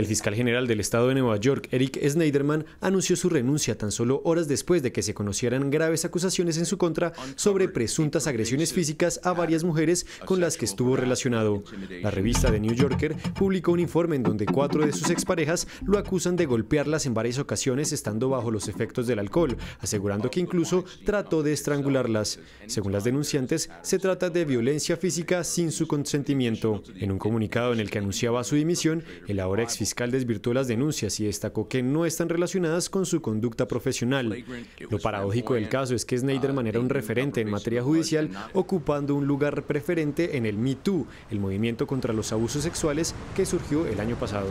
El fiscal general del estado de Nueva York, Eric Schneiderman, anunció su renuncia tan solo horas después de que se conocieran graves acusaciones en su contra sobre presuntas agresiones físicas a varias mujeres con las que estuvo relacionado. La revista The New Yorker publicó un informe en donde cuatro de sus exparejas lo acusan de golpearlas en varias ocasiones estando bajo los efectos del alcohol, asegurando que incluso trató de estrangularlas. Según las denunciantes, se trata de violencia física sin su consentimiento. En un comunicado en el que anunciaba su dimisión, el ahora ex fiscal desvirtuó las denuncias y destacó que no están relacionadas con su conducta profesional. Lo paradójico del caso es que Snyderman era un referente en materia judicial, ocupando un lugar preferente en el #MeToo, el movimiento contra los abusos sexuales que surgió el año pasado.